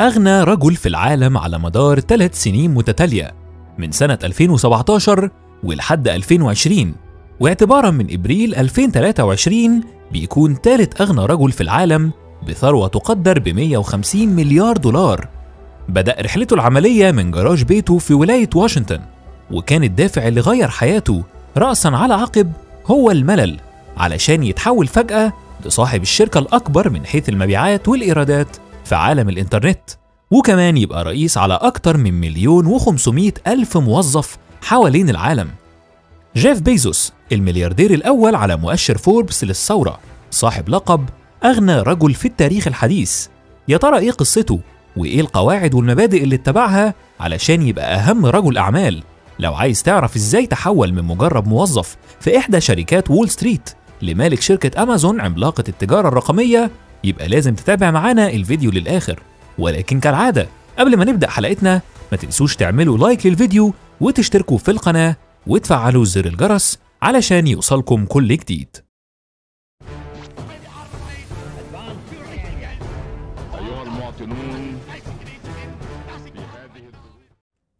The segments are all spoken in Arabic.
أغنى رجل في العالم على مدار ثلاث سنين متتالية من سنة 2017 ولحد 2020 واعتبارا من إبريل 2023 بيكون ثالث أغنى رجل في العالم بثروة تقدر ب 150 مليار دولار بدأ رحلته العملية من جراج بيته في ولاية واشنطن وكان الدافع اللي غير حياته رأسا على عقب هو الملل علشان يتحول فجأة لصاحب الشركة الأكبر من حيث المبيعات والإيرادات في عالم الإنترنت وكمان يبقى رئيس على أكتر من مليون وخمسمائة ألف موظف حوالين العالم جيف بيزوس الملياردير الأول على مؤشر فوربس للثورة صاحب لقب أغنى رجل في التاريخ الحديث يا ترى إيه قصته وإيه القواعد والمبادئ اللي اتبعها علشان يبقى أهم رجل أعمال لو عايز تعرف إزاي تحول من مجرد موظف في إحدى شركات وول ستريت لمالك شركة أمازون عملاقة التجارة الرقمية يبقى لازم تتابع معانا الفيديو للآخر ولكن كالعادة قبل ما نبدأ حلقتنا ما تنسوش تعملوا لايك للفيديو وتشتركوا في القناة وتفعلوا زر الجرس علشان يوصلكم كل جديد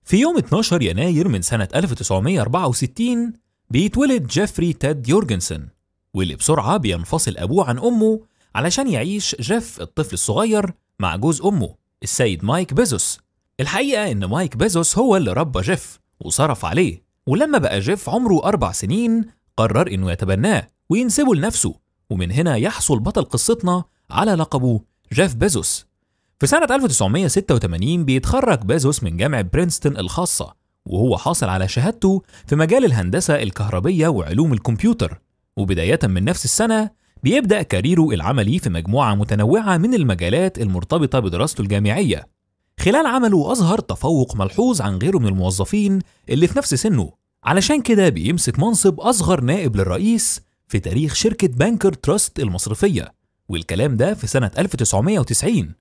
في يوم 12 يناير من سنة 1964 بيتولد جيفري تاد يورجنسون واللي بسرعة بينفصل أبوه عن أمه علشان يعيش جيف الطفل الصغير مع جوز أمه السيد مايك بيزوس الحقيقة إن مايك بيزوس هو اللي ربى جيف وصرف عليه ولما بقى جيف عمره أربع سنين قرر إنه يتبناه وينسبه لنفسه ومن هنا يحصل بطل قصتنا على لقبه جيف بيزوس في سنة 1986 بيتخرج بيزوس من جامعة برينستون الخاصة وهو حاصل على شهادته في مجال الهندسة الكهربية وعلوم الكمبيوتر وبداية من نفس السنة بيبدأ كاريره العملي في مجموعة متنوعة من المجالات المرتبطة بدراسته الجامعية خلال عمله أظهر تفوق ملحوظ عن غيره من الموظفين اللي في نفس سنه علشان كده بيمسك منصب أصغر نائب للرئيس في تاريخ شركة بانكر تراست المصرفية والكلام ده في سنة 1990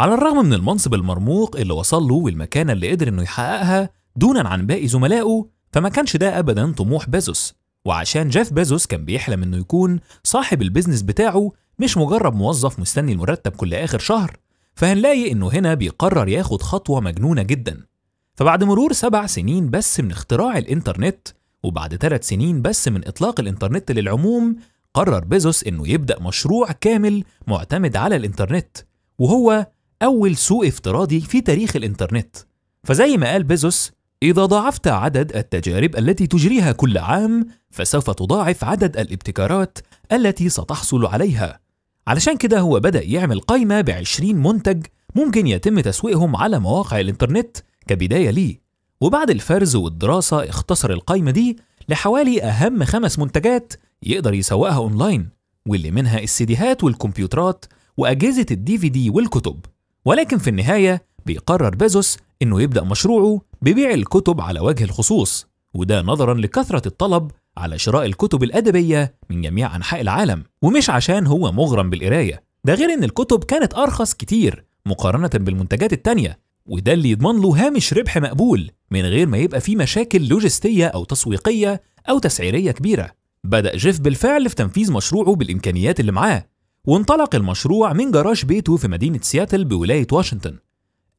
على الرغم من المنصب المرموق اللي وصل له والمكانة اللي قدر إنه يحققها دونا عن باقي زملائه فما كانش ده أبدا طموح بيزوس وعشان جيف بيزوس كان بيحلم إنه يكون صاحب البيزنس بتاعه مش مجرد موظف مستني المرتب كل آخر شهر فهنلاقي إنه هنا بيقرر ياخد خطوة مجنونة جدا فبعد مرور سبع سنين بس من اختراع الإنترنت وبعد ثلاث سنين بس من إطلاق الإنترنت للعموم قرر بيزوس إنه يبدأ مشروع كامل معتمد على الإنترنت وهو أول سوق افتراضي في تاريخ الإنترنت فزي ما قال بيزوس إذا ضاعفت عدد التجارب التي تجريها كل عام فسوف تضاعف عدد الابتكارات التي ستحصل عليها علشان كده هو بدأ يعمل قائمة بعشرين منتج ممكن يتم تسويقهم على مواقع الإنترنت كبداية ليه وبعد الفرز والدراسة اختصر القائمة دي لحوالي أهم خمس منتجات يقدر يسوقها أونلاين واللي منها السيديهات والكمبيوترات وأجهزة الدي في دي والكتب ولكن في النهاية بيقرر بيزوس إنه يبدأ مشروعه ببيع الكتب على وجه الخصوص وده نظرا لكثرة الطلب على شراء الكتب الأدبية من جميع أنحاء العالم ومش عشان هو مغرم بالقراية ده غير إن الكتب كانت أرخص كتير مقارنة بالمنتجات التانية وده اللي يضمن له هامش ربح مقبول من غير ما يبقى فيه مشاكل لوجستية أو تسويقية أو تسعيرية كبيرة بدأ جيف بالفعل في تنفيذ مشروعه بالإمكانيات اللي معاه وانطلق المشروع من جراج بيته في مدينة سياتل بولاية واشنطن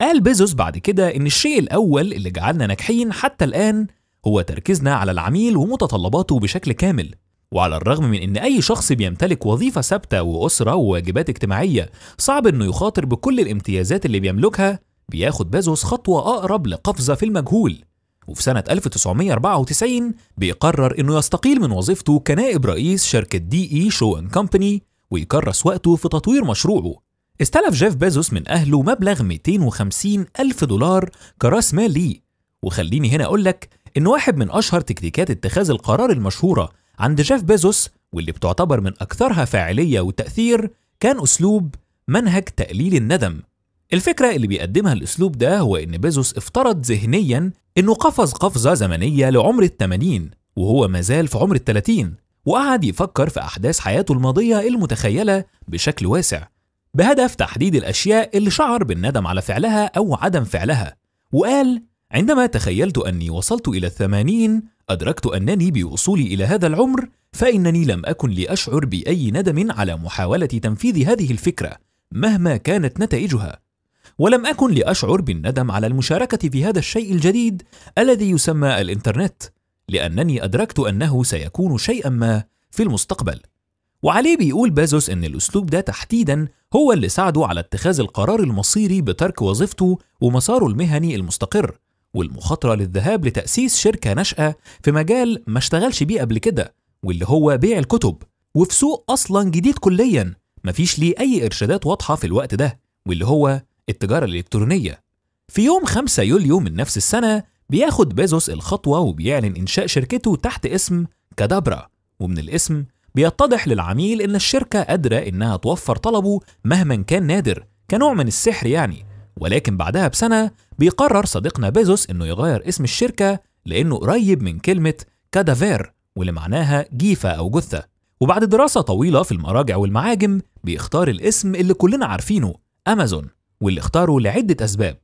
قال بيزوس بعد كده إن الشيء الأول اللي جعلنا ناجحين حتى الآن هو تركيزنا على العميل ومتطلباته بشكل كامل وعلى الرغم من ان اي شخص بيمتلك وظيفه ثابته واسره وواجبات اجتماعيه صعب انه يخاطر بكل الامتيازات اللي بيملكها بياخد بيزوس خطوه اقرب لقفزه في المجهول وفي سنة 1994 بيقرر إنه يستقيل من وظيفته كنائب رئيس شركة دي إي شو إن كومباني ويكرس وقته في تطوير مشروعه استلف جيف بيزوس من أهله مبلغ 250 ألف دولار كرأس مال ليه وخليني هنا أقول لك إن واحد من أشهر تكتيكات اتخاذ القرار المشهورة عند جيف بيزوس واللي بتعتبر من أكثرها فاعلية وتأثير كان أسلوب منهج تقليل الندم الفكرة اللي بيقدمها الأسلوب ده هو إن بيزوس افترض ذهنيا إنه قفز قفزة زمنية لعمر الثمانين وهو مازال في عمر الثلاثين وقعد يفكر في أحداث حياته الماضية المتخيلة بشكل واسع بهدف تحديد الأشياء اللي شعر بالندم على فعلها أو عدم فعلها وقال عندما تخيلت أني وصلت إلى الثمانين أدركت أنني بوصولي إلى هذا العمر فإنني لم أكن لأشعر بأي ندم على محاولة تنفيذ هذه الفكرة مهما كانت نتائجها ولم أكن لأشعر بالندم على المشاركة في هذا الشيء الجديد الذي يسمى الإنترنت لأنني أدركت أنه سيكون شيئا ما في المستقبل وعليه بيقول بازوس إن الأسلوب ده تحديدا هو اللي ساعده على اتخاذ القرار المصيري بترك وظيفته ومساره المهني المستقر والمخاطرة للذهاب لتأسيس شركة ناشئة في مجال ما اشتغلش بيه قبل كده واللي هو بيع الكتب وفي سوق أصلا جديد كليا مفيش ليه أي إرشادات واضحة في الوقت ده واللي هو التجارة الإلكترونية في يوم 5 يوليو من نفس السنة بياخد بيزوس الخطوة وبيعلن إنشاء شركته تحت اسم كادابرا ومن الاسم بيتضح للعميل إن الشركة قادرة إنها توفر طلبه مهما كان نادر كنوع من السحر يعني ولكن بعدها بسنة بيقرر صديقنا بيزوس إنه يغير اسم الشركة لأنه قريب من كلمة كادافير واللي معناها جيفة أو جثة وبعد دراسة طويلة في المراجع والمعاجم بيختار الاسم اللي كلنا عارفينه أمازون واللي اختاره لعدة أسباب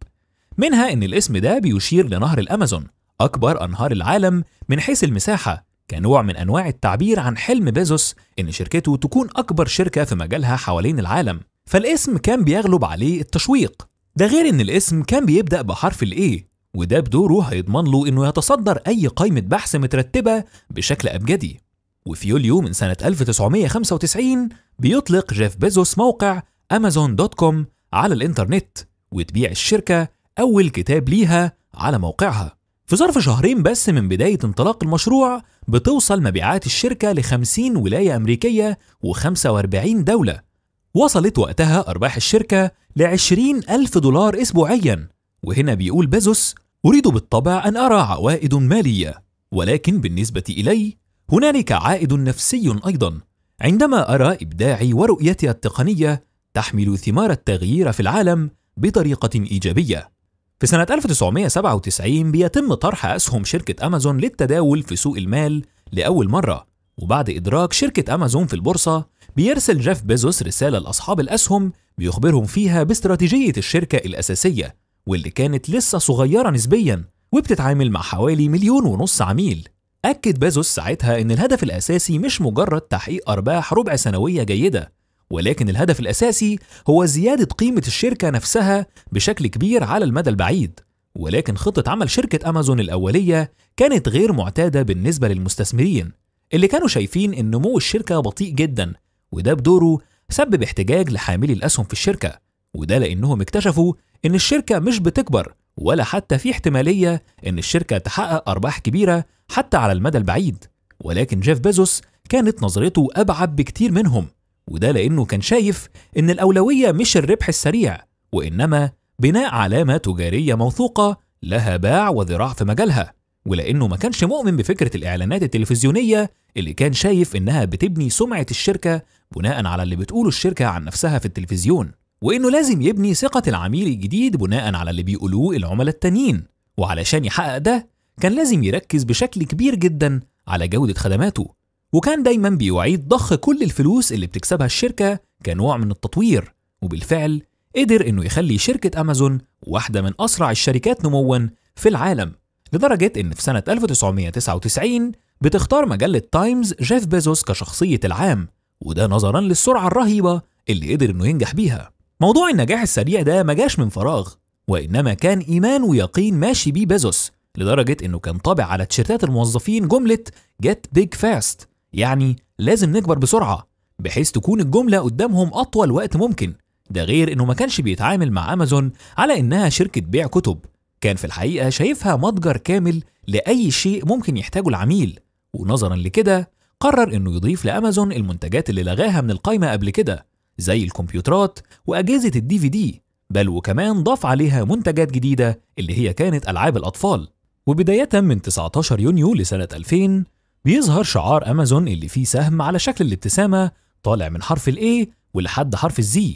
منها إن الاسم ده بيشير لنهر الأمازون أكبر أنهار العالم من حيث المساحة كنوع من أنواع التعبير عن حلم بيزوس إن شركته تكون أكبر شركة في مجالها حوالين العالم فالاسم كان بيغلب عليه التشويق ده غير إن الاسم كان بيبدأ بحرف الإيه وده بدوره هيضمن له إنه يتصدر أي قائمة بحث مترتبة بشكل أبجدي وفي يوليو من سنة 1995 بيطلق جيف بيزوس موقع أمازون دوت كوم على الإنترنت وتبيع الشركة أول كتاب ليها على موقعها في ظرف شهرين بس من بداية انطلاق المشروع بتوصل مبيعات الشركة ل 50 ولاية أمريكية و45 دولة وصلت وقتها أرباح الشركة ل 20 ألف دولار أسبوعيا وهنا بيقول بيزوس أريد بالطبع أن أرى عوائد مالية ولكن بالنسبة إلي هنالك عائد نفسي أيضا عندما أرى إبداعي ورؤيتي التقنية تحمل ثمار التغيير في العالم بطريقة إيجابية في سنة 1997 بيتم طرح أسهم شركة أمازون للتداول في سوق المال لأول مرة وبعد إدراك شركة أمازون في البورصة بيرسل جيف بيزوس رسالة لأصحاب الأسهم بيخبرهم فيها باستراتيجية الشركة الأساسية واللي كانت لسه صغيرة نسبيا وبتتعامل مع حوالي مليون ونص عميل أكد بيزوس ساعتها إن الهدف الأساسي مش مجرد تحقيق أرباح ربع سنوية جيدة ولكن الهدف الأساسي هو زيادة قيمة الشركة نفسها بشكل كبير على المدى البعيد ولكن خطة عمل شركة أمازون الأولية كانت غير معتادة بالنسبة للمستثمرين اللي كانوا شايفين إن نمو الشركة بطيء جدا وده بدوره سبب احتجاج لحاملي الأسهم في الشركة وده لأنهم اكتشفوا إن الشركة مش بتكبر ولا حتى في احتمالية إن الشركة تحقق أرباح كبيرة حتى على المدى البعيد ولكن جيف بيزوس كانت نظرته أبعد بكتير منهم وده لأنه كان شايف إن الأولوية مش الربح السريع وإنما بناء علامة تجارية موثوقة لها باع وذراع في مجالها ولأنه ما كانش مؤمن بفكرة الإعلانات التلفزيونية اللي كان شايف إنها بتبني سمعة الشركة بناء على اللي بتقوله الشركة عن نفسها في التلفزيون وإنه لازم يبني ثقة العميل الجديد بناء على اللي بيقولوه العملاء التانيين وعلشان يحقق ده كان لازم يركز بشكل كبير جدا على جودة خدماته وكان دايما بيعيد ضخ كل الفلوس اللي بتكسبها الشركة كنوع من التطوير وبالفعل قدر انه يخلي شركة امازون واحدة من اسرع الشركات نموا في العالم لدرجة ان في سنة 1999 بتختار مجلة تايمز جيف بيزوس كشخصية العام وده نظرا للسرعة الرهيبة اللي قدر انه ينجح بيها موضوع النجاح السريع ده ما جاش من فراغ وإنما كان إيمان ويقين ماشي بيه بيزوس لدرجة إنه كان طابع على تيشيرتات الموظفين جملة get big fast يعني لازم نكبر بسرعة بحيث تكون الجملة قدامهم أطول وقت ممكن ده غير إنه ما كانش بيتعامل مع أمازون على إنها شركة بيع كتب كان في الحقيقة شايفها متجر كامل لأي شيء ممكن يحتاجه العميل ونظرا لكده قرر إنه يضيف لأمازون المنتجات اللي لغاها من القايمة قبل كده زي الكمبيوترات وأجهزة الدي في دي بل وكمان ضاف عليها منتجات جديدة اللي هي كانت ألعاب الأطفال وبداية من 19 يونيو لسنة 2000 بيظهر شعار أمازون اللي فيه سهم على شكل الابتسامة طالع من حرف ال A ولحد حرف ال Z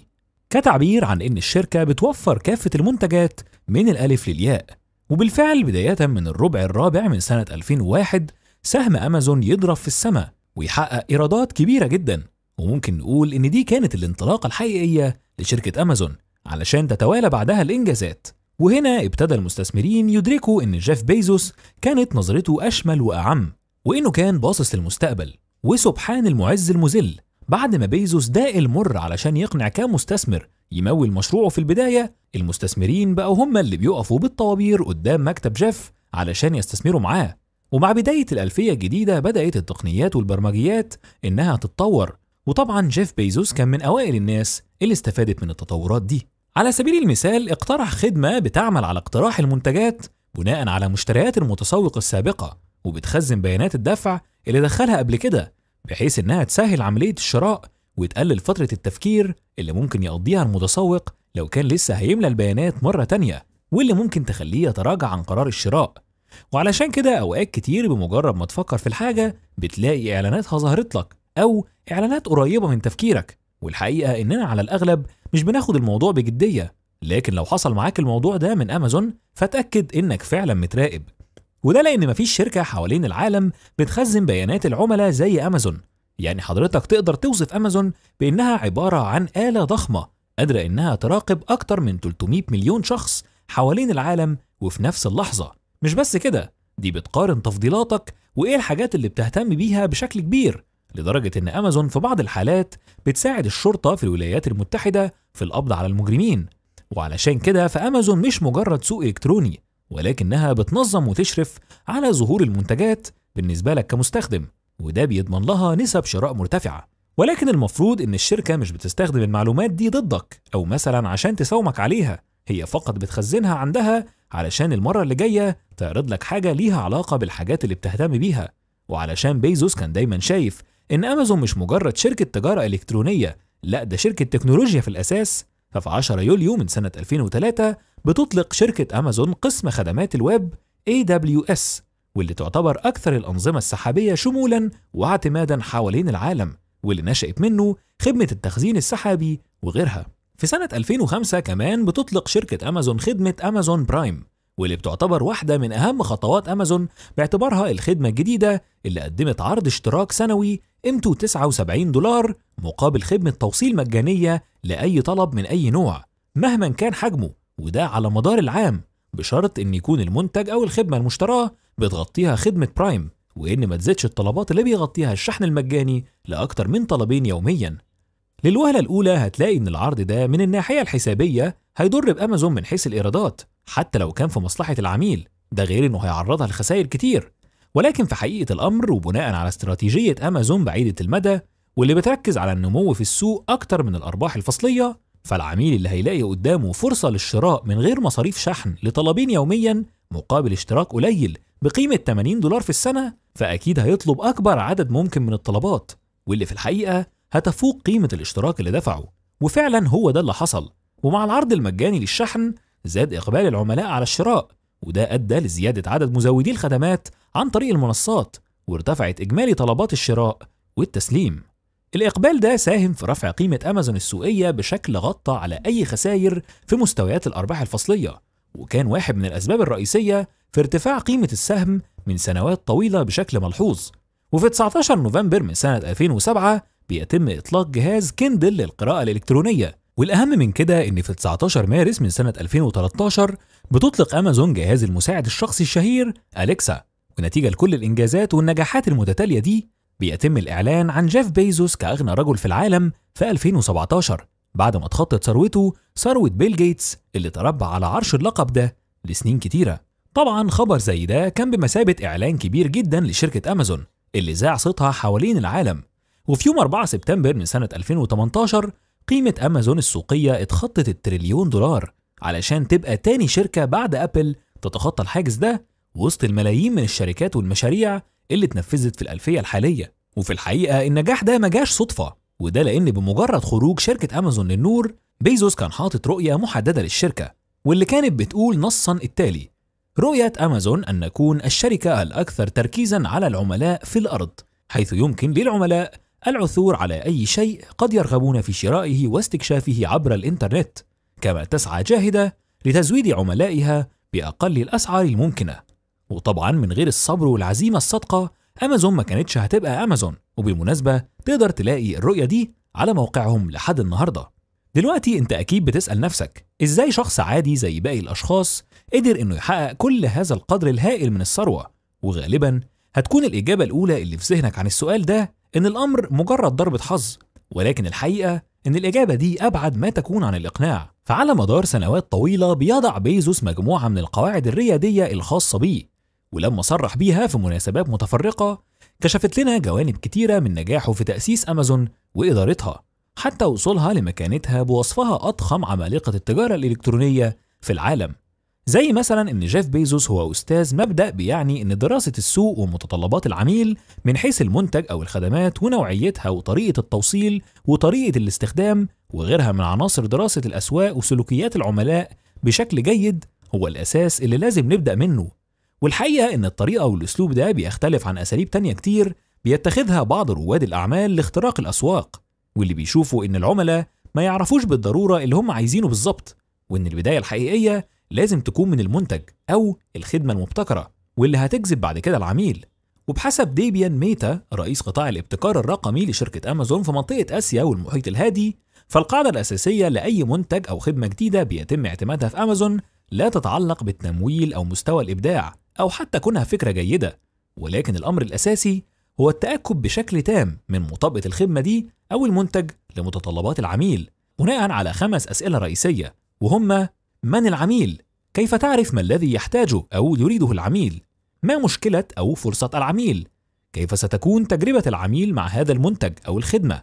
كتعبير عن إن الشركة بتوفر كافة المنتجات من الألف للياء وبالفعل بداية من الربع الرابع من سنة 2001 سهم أمازون يضرب في السماء ويحقق إيرادات كبيرة جدا وممكن نقول إن دي كانت الانطلاقة الحقيقية لشركة أمازون علشان تتوالى بعدها الإنجازات وهنا ابتدى المستثمرين يدركوا إن جيف بيزوس كانت نظرته أشمل وأعم وإنه كان باصص للمستقبل وسبحان المعز المذل بعد ما بيزوس داق المر علشان يقنع كام مستثمر يمول مشروعه في البداية المستثمرين بقوا هم اللي بيقفوا بالطوابير قدام مكتب جيف علشان يستثمروا معاه ومع بداية الألفية الجديدة بدأت التقنيات والبرمجيات إنها تتطور وطبعا جيف بيزوس كان من أوائل الناس اللي استفادت من التطورات دي على سبيل المثال اقترح خدمة بتعمل على اقتراح المنتجات بناء على مشتريات المتسوق السابقة وبتخزن بيانات الدفع اللي دخلها قبل كده بحيث إنها تسهل عملية الشراء وتقلل فترة التفكير اللي ممكن يقضيها المتسوق لو كان لسه هيملى البيانات مرة تانية واللي ممكن تخليه يتراجع عن قرار الشراء وعلشان كده أوقات كتير بمجرد ما تفكر في الحاجة بتلاقي إعلاناتها ظهرت لك أو إعلانات قريبة من تفكيرك والحقيقة إننا على الأغلب مش بناخد الموضوع بجدية لكن لو حصل معاك الموضوع ده من أمازون فتأكد إنك فعلا متراقب وده لأن مفيش شركة حوالين العالم بتخزن بيانات العملاء زي أمازون يعني حضرتك تقدر توصف أمازون بإنها عبارة عن آلة ضخمة قادرة إنها تراقب أكتر من 300 مليون شخص حوالين العالم وفي نفس اللحظة مش بس كده دي بتقارن تفضيلاتك وإيه الحاجات اللي بتهتم بيها بشكل كبير لدرجة إن أمازون في بعض الحالات بتساعد الشرطة في الولايات المتحدة في القبض على المجرمين وعلشان كده فأمازون مش مجرد سوق إلكتروني ولكنها بتنظم وتشرف على ظهور المنتجات بالنسبة لك كمستخدم وده بيضمن لها نسب شراء مرتفعة ولكن المفروض إن الشركة مش بتستخدم المعلومات دي ضدك أو مثلا عشان تساومك عليها هي فقط بتخزنها عندها علشان المرة اللي جاية تعرض لك حاجة ليها علاقة بالحاجات اللي بتهتم بيها وعلشان بيزوس كان دايما شايف إن أمازون مش مجرد شركة تجارة إلكترونية لا ده شركة تكنولوجيا في الأساس ففي 10 يوليو من سنة 2003 بتطلق شركة أمازون قسم خدمات الويب AWS واللي تعتبر أكثر الأنظمة السحابية شمولاً واعتماداً حوالين العالم واللي نشأت منه خدمة التخزين السحابي وغيرها. في سنة 2005 كمان بتطلق شركة أمازون خدمة أمازون برايم واللي بتعتبر واحدة من أهم خطوات أمازون باعتبارها الخدمة الجديدة اللي قدمت عرض اشتراك سنوي قيمته 79 دولار مقابل خدمة توصيل مجانية لأي طلب من أي نوع مهما كان حجمه وده على مدار العام بشرط ان يكون المنتج او الخدمه المشتراه بتغطيها خدمه برايم وان ما تزيدش الطلبات اللي بيغطيها الشحن المجاني لاكتر من طلبين يوميا للوهله الاولى هتلاقي ان العرض ده من الناحيه الحسابيه هيضر بامازون من حيث الايرادات حتى لو كان في مصلحه العميل ده غير انه هيعرضها لخسائر كتير ولكن في حقيقه الامر وبناء على استراتيجيه امازون بعيده المدى واللي بتركز على النمو في السوق اكتر من الارباح الفصليه فالعميل اللي هيلاقي قدامه فرصة للشراء من غير مصاريف شحن لطلبين يوميا مقابل اشتراك قليل بقيمة 80 دولار في السنة فأكيد هيطلب أكبر عدد ممكن من الطلبات واللي في الحقيقة هتفوق قيمة الاشتراك اللي دفعه وفعلا هو ده اللي حصل ومع العرض المجاني للشحن زاد إقبال العملاء على الشراء وده أدى لزيادة عدد مزودي الخدمات عن طريق المنصات وارتفعت إجمالي طلبات الشراء والتسليم الإقبال ده ساهم في رفع قيمة أمازون السوقية بشكل غطى على أي خسائر في مستويات الأرباح الفصلية وكان واحد من الأسباب الرئيسية في ارتفاع قيمة السهم من سنوات طويلة بشكل ملحوظ وفي 19 نوفمبر من سنة 2007 بيتم إطلاق جهاز كيندل للقراءة الإلكترونية والأهم من كده إن في 19 مارس من سنة 2013 بتطلق أمازون جهاز المساعد الشخصي الشهير أليكسا ونتيجة لكل الإنجازات والنجاحات المتتالية دي بيتم الإعلان عن جيف بيزوس كأغنى رجل في العالم في 2017 بعد ما اتخطت ثروته ثروة بيل جيتس اللي تربى على عرش اللقب ده لسنين كتيرة طبعا خبر زي ده كان بمثابة إعلان كبير جدا لشركة أمازون اللي ذاع صيتها حوالين العالم وفي يوم 4 سبتمبر من سنة 2018 قيمة أمازون السوقية اتخطت التريليون دولار علشان تبقى تاني شركة بعد أبل تتخطى الحاجز ده وسط الملايين من الشركات والمشاريع اللي اتنفذت في الألفية الحالية وفي الحقيقة النجاح ده ما جاش صدفة وده لأن بمجرد خروج شركة أمازون للنور بيزوس كان حاطط رؤية محددة للشركة واللي كانت بتقول نصا التالي رؤية أمازون أن نكون الشركة الأكثر تركيزا على العملاء في الأرض حيث يمكن للعملاء العثور على أي شيء قد يرغبون في شرائه واستكشافه عبر الإنترنت كما تسعى جاهدة لتزويد عملائها بأقل الأسعار الممكنة وطبعا من غير الصبر والعزيمة الصادقة أمازون ما كانتش هتبقى أمازون وبالمناسبة تقدر تلاقي الرؤية دي على موقعهم لحد النهاردة دلوقتي انت اكيد بتسأل نفسك ازاي شخص عادي زي باقي الاشخاص قدر انه يحقق كل هذا القدر الهائل من الثروة وغالبا هتكون الاجابة الاولى اللي في ذهنك عن السؤال ده ان الامر مجرد ضربة حظ ولكن الحقيقة ان الاجابة دي ابعد ما تكون عن الاقناع فعلى مدار سنوات طويلة بيضع بيزوس مجموعة من القواعد الريادية الخاصة بيه ولما صرح بيها في مناسبات متفرقة كشفت لنا جوانب كتيرة من نجاحه في تأسيس أمازون وإدارتها حتى وصولها لمكانتها بوصفها أضخم عمالقة التجارة الإلكترونية في العالم زي مثلا ان جيف بيزوس هو استاذ مبدا بيعني ان دراسه السوق ومتطلبات العميل من حيث المنتج او الخدمات ونوعيتها وطريقه التوصيل وطريقه الاستخدام وغيرها من عناصر دراسه الاسواق وسلوكيات العملاء بشكل جيد هو الاساس اللي لازم نبدا منه والحقيقة إن الطريقة والأسلوب ده بيختلف عن أساليب تانية كتير بيتخذها بعض رواد الأعمال لاختراق الأسواق واللي بيشوفوا إن العملاء ما يعرفوش بالضرورة اللي هم عايزينه بالظبط وإن البداية الحقيقية لازم تكون من المنتج أو الخدمة المبتكرة واللي هتجذب بعد كده العميل وبحسب ديبيان ميتا رئيس قطاع الابتكار الرقمي لشركة أمازون في منطقة آسيا والمحيط الهادي فالقاعدة الأساسية لأي منتج أو خدمة جديدة بيتم اعتمادها في أمازون لا تتعلق بالتمويل أو مستوى الإبداع أو حتى كونها فكرة جيدة ولكن الأمر الأساسي هو التأكد بشكل تام من مطابقة الخدمة دي أو المنتج لمتطلبات العميل بناء على خمس أسئلة رئيسية وهما من العميل؟ كيف تعرف ما الذي يحتاجه أو يريده العميل؟ ما مشكلة أو فرصة العميل؟ كيف ستكون تجربة العميل مع هذا المنتج أو الخدمة؟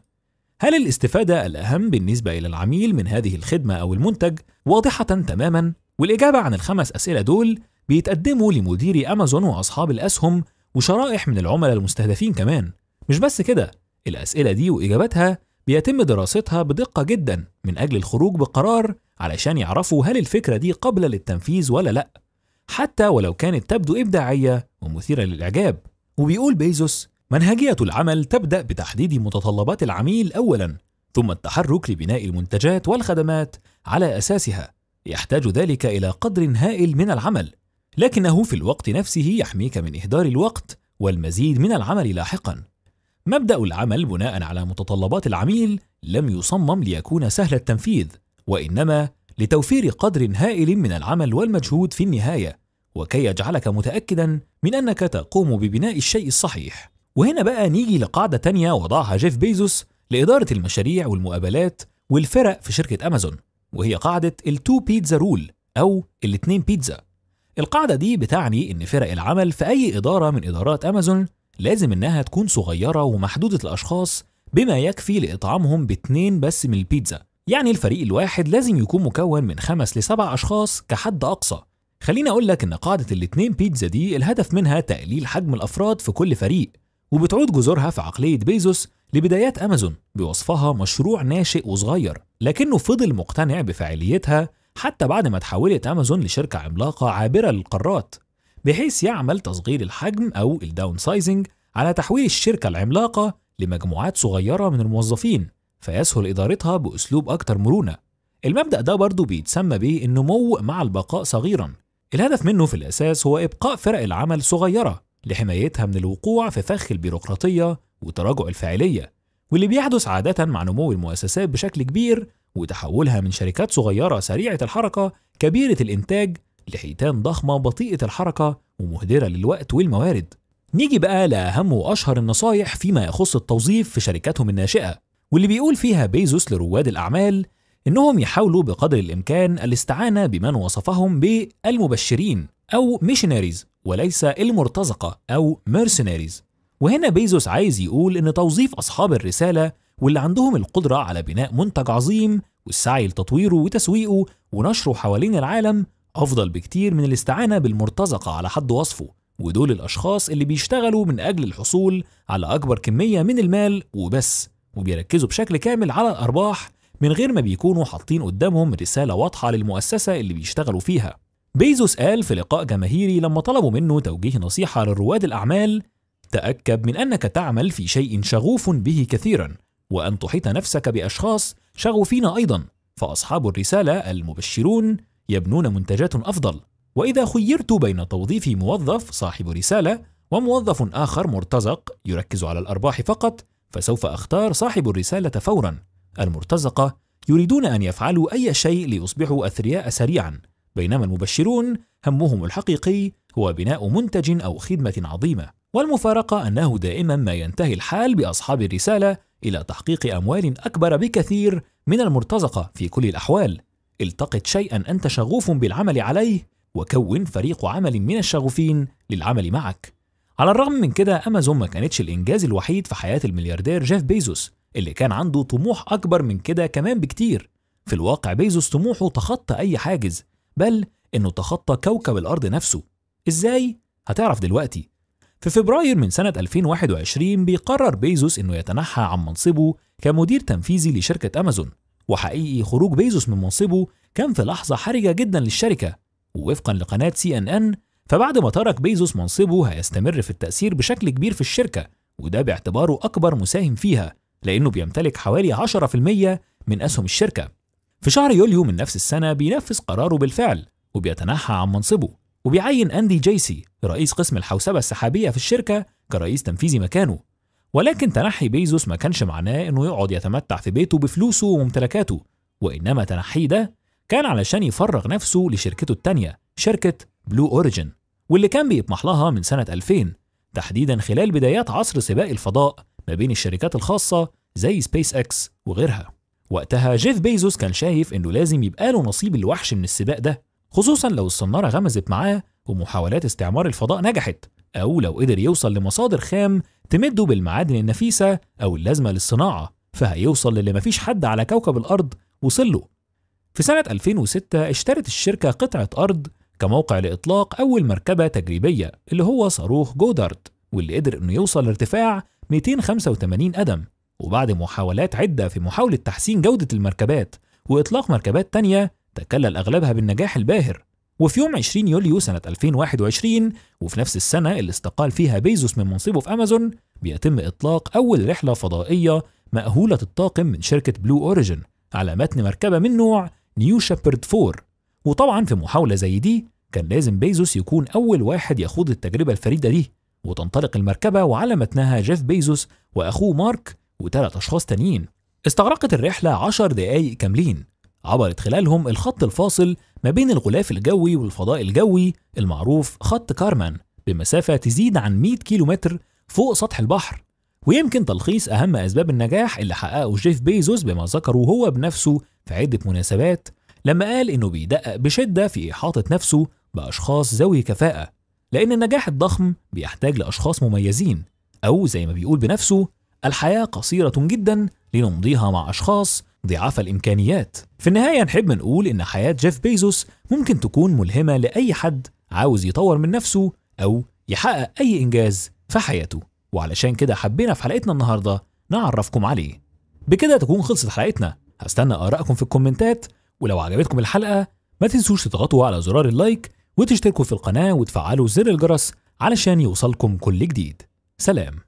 هل الاستفادة الأهم بالنسبة إلى العميل من هذه الخدمة أو المنتج واضحة تماما؟ والإجابة عن الخمس أسئلة دول بيتقدموا لمديري أمازون وأصحاب الأسهم وشرائح من العملاء المستهدفين كمان مش بس كده الأسئلة دي وإجاباتها بيتم دراستها بدقة جدا من أجل الخروج بقرار علشان يعرفوا هل الفكرة دي قابلة للتنفيذ ولا لأ حتى ولو كانت تبدو إبداعية ومثيرة للإعجاب وبيقول بيزوس منهجية العمل تبدأ بتحديد متطلبات العميل أولا ثم التحرك لبناء المنتجات والخدمات على أساسها يحتاج ذلك إلى قدر هائل من العمل لكنه في الوقت نفسه يحميك من إهدار الوقت والمزيد من العمل لاحقا مبدأ العمل بناء على متطلبات العميل لم يصمم ليكون سهل التنفيذ وإنما لتوفير قدر هائل من العمل والمجهود في النهاية وكي يجعلك متأكدا من أنك تقوم ببناء الشيء الصحيح وهنا بقى نيجي لقاعدة تانية وضعها جيف بيزوس لإدارة المشاريع والمقابلات والفرق في شركة أمازون وهي قاعدة التو بيتزا رول أو الاتنين بيتزا القاعدة دي بتعني إن فرق العمل في أي إدارة من إدارات أمازون لازم إنها تكون صغيرة ومحدودة الأشخاص بما يكفي لإطعامهم باتنين بس من البيتزا يعني الفريق الواحد لازم يكون مكون من خمس لسبع أشخاص كحد أقصى خليني أقول لك إن قاعدة الاتنين بيتزا دي الهدف منها تقليل حجم الأفراد في كل فريق وبتعود جذورها في عقلية بيزوس لبدايات أمازون بوصفها مشروع ناشئ وصغير لكنه فضل مقتنع بفاعليتها حتى بعد ما تحولت أمازون لشركة عملاقة عابرة للقارات بحيث يعمل تصغير الحجم أو الداون سايزنج على تحويل الشركة العملاقة لمجموعات صغيرة من الموظفين فيسهل إدارتها بأسلوب أكثر مرونة المبدأ ده برضه بيتسمى به النمو مع البقاء صغيرا الهدف منه في الأساس هو إبقاء فرق العمل صغيرة لحمايتها من الوقوع في فخ البيروقراطية وتراجع الفاعلية واللي بيحدث عادة مع نمو المؤسسات بشكل كبير وتحولها من شركات صغيرة سريعة الحركة كبيرة الإنتاج لحيتان ضخمة بطيئة الحركة ومهدرة للوقت والموارد نيجي بقى لأهم وأشهر النصايح فيما يخص التوظيف في شركاتهم الناشئة واللي بيقول فيها بيزوس لرواد الأعمال إنهم يحاولوا بقدر الإمكان الاستعانة بمن وصفهم بالمبشرين أو ميشناريز وليس المرتزقة أو mercenaries وهنا بيزوس عايز يقول إن توظيف أصحاب الرسالة واللي عندهم القدرة على بناء منتج عظيم والسعي لتطويره وتسويقه ونشره حوالين العالم أفضل بكتير من الاستعانة بالمرتزقة على حد وصفه ودول الأشخاص اللي بيشتغلوا من أجل الحصول على أكبر كمية من المال وبس وبيركزوا بشكل كامل على الأرباح من غير ما بيكونوا حاطين قدامهم رسالة واضحة للمؤسسة اللي بيشتغلوا فيها بيزوس قال في لقاء جماهيري لما طلبوا منه توجيه نصيحة لرواد الأعمال تأكد من أنك تعمل في شيء شغوف به كثيرا وأن تحيط نفسك بأشخاص شغوفين أيضا فأصحاب الرسالة المبشرون يبنون منتجات أفضل وإذا خيرت بين توظيف موظف صاحب رسالة وموظف آخر مرتزق يركز على الأرباح فقط فسوف أختار صاحب الرسالة فورا المرتزقة يريدون أن يفعلوا أي شيء ليصبحوا أثرياء سريعا بينما المبشرون همهم الحقيقي هو بناء منتج أو خدمة عظيمة والمفارقة أنه دائما ما ينتهي الحال بأصحاب الرسالة إلى تحقيق أموال أكبر بكثير من المرتزقة في كل الأحوال التقط شيئا أنت شغوف بالعمل عليه وكون فريق عمل من الشغوفين للعمل معك على الرغم من كده أمازون ما كانتش الإنجاز الوحيد في حياة الملياردير جيف بيزوس اللي كان عنده طموح أكبر من كده كمان بكتير في الواقع بيزوس طموحه تخطى أي حاجز بل إنه تخطى كوكب الأرض نفسه إزاي؟ هتعرف دلوقتي في فبراير من سنة 2021 بيقرر بيزوس إنه يتنحى عن منصبه كمدير تنفيذي لشركة أمازون وحقيقي خروج بيزوس من منصبه كان في لحظة حرجة جدا للشركة ووفقا لقناة سي ان ان فبعد ما ترك بيزوس منصبه هيستمر في التأثير بشكل كبير في الشركة وده باعتباره أكبر مساهم فيها لأنه بيمتلك حوالي 10% من أسهم الشركة في شهر يوليو من نفس السنة بينفذ قراره بالفعل وبيتنحى عن منصبه وبيعين أندي جيسي رئيس قسم الحوسبة السحابية في الشركة كرئيس تنفيذي مكانه ولكن تنحي بيزوس ما كانش معناه انه يقعد يتمتع في بيته بفلوسه وممتلكاته وانما تنحيه ده كان علشان يفرغ نفسه لشركته التانية شركة بلو اوريجين واللي كان بيطمح لها من سنة 2000 تحديدا خلال بدايات عصر سباق الفضاء ما بين الشركات الخاصة زي سبيس اكس وغيرها وقتها جيف بيزوس كان شايف انه لازم يبقى له نصيب الوحش من السباق ده خصوصا لو الصنارة غمزت معاه ومحاولات استعمار الفضاء نجحت أو لو قدر يوصل لمصادر خام تمده بالمعادن النفيسة أو اللازمة للصناعة فهيوصل للي مفيش حد على كوكب الأرض وصل له في سنة 2006 اشترت الشركة قطعة أرض كموقع لإطلاق أول مركبة تجريبية اللي هو صاروخ جودارد واللي قدر إنه يوصل لارتفاع 285 قدم وبعد محاولات عدة في محاولة تحسين جودة المركبات وإطلاق مركبات تانية تكلل أغلبها بالنجاح الباهر وفي يوم 20 يوليو سنة 2021 وفي نفس السنة اللي استقال فيها بيزوس من منصبه في أمازون بيتم إطلاق أول رحلة فضائية مأهولة الطاقم من شركة بلو أوريجين على متن مركبة من نوع نيو شيبرد 4 وطبعا في محاولة زي دي كان لازم بيزوس يكون أول واحد يخوض التجربة الفريدة دي وتنطلق المركبة وعلى متنها جيف بيزوس وأخوه مارك وثلاث أشخاص تانيين استغرقت الرحلة 10 دقايق كاملين عبرت خلالهم الخط الفاصل ما بين الغلاف الجوي والفضاء الجوي المعروف خط كارمان بمسافة تزيد عن 100 كيلومتر فوق سطح البحر ويمكن تلخيص أهم أسباب النجاح اللي حققه جيف بيزوس بما ذكره هو بنفسه في عدة مناسبات لما قال إنه بيدقق بشدة في إحاطة نفسه بأشخاص ذوي كفاءة لأن النجاح الضخم بيحتاج لأشخاص مميزين أو زي ما بيقول بنفسه الحياة قصيرة جدا لنمضيها مع أشخاص ضعاف الإمكانيات في النهاية نحب نقول إن حياة جيف بيزوس ممكن تكون ملهمة لأي حد عاوز يطور من نفسه أو يحقق أي إنجاز في حياته وعلشان كده حبينا في حلقتنا النهاردة نعرفكم عليه بكده تكون خلصت حلقتنا هستنى آرائكم في الكومنتات ولو عجبتكم الحلقة ما تنسوش تضغطوا على زرار اللايك وتشتركوا في القناة وتفعلوا زر الجرس علشان يوصلكم كل جديد سلام